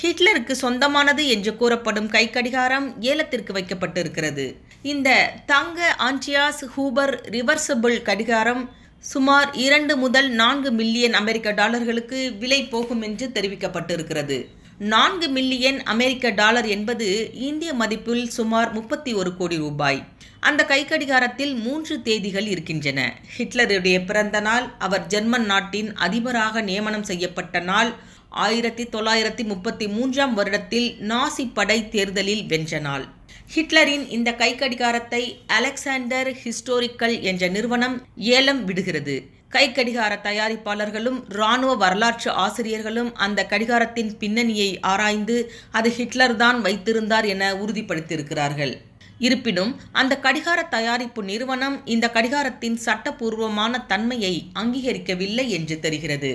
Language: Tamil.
ஹிட்லருக்கு சொந்தமானது என்று கூறப்படும் கை கடிகாரம் ஏலத்திற்கு வைக்கப்பட்டிருக்கிறது இந்த தங்க ஆன்டியாஸ் ஹூபர் ரிவர்சபிள் கடிகாரம் சுமார் இரண்டு முதல் நான்கு மில்லியன் அமெரிக்க டாலர்களுக்கு விலை போகும் என்று தெரிவிக்கப்பட்டிருக்கிறது நான்கு மில்லியன் அமெரிக்க டாலர் என்பது இந்திய மதிப்பில் சுமார் முப்பத்தி ஒரு கோடி ரூபாய் அந்த கை கடிகாரத்தில் மூன்று தேதிகள் இருக்கின்றன ஹிட்லருடைய பிறந்த நாள் அவர் ஜெர்மன் நாட்டின் அதிபராக நியமனம் செய்யப்பட்ட நாள் ஆயிரத்தி தொள்ளாயிரத்தி முப்பத்தி மூன்றாம் வருடத்தில் நாசி படை தேர்தலில் வென்ற நாள் ஹிட்லரின் இந்த கைக்கடிகாரத்தை அலெக்சாண்டர் ஹிஸ்டோரிக்கல் என்ற நிறுவனம் ஏலம் விடுகிறது கை கடிகார தயாரிப்பாளர்களும் இராணுவ வரலாற்று ஆசிரியர்களும் அந்த கடிகாரத்தின் பின்னணியை ஆராய்ந்து அது ஹிட்லர் தான் வைத்திருந்தார் என உறுதிப்படுத்தியிருக்கிறார்கள் இருப்பினும் அந்த கடிகார தயாரிப்பு நிறுவனம் இந்த கடிகாரத்தின் சட்டபூர்வமான தன்மையை அங்கீகரிக்கவில்லை என்று தெரிகிறது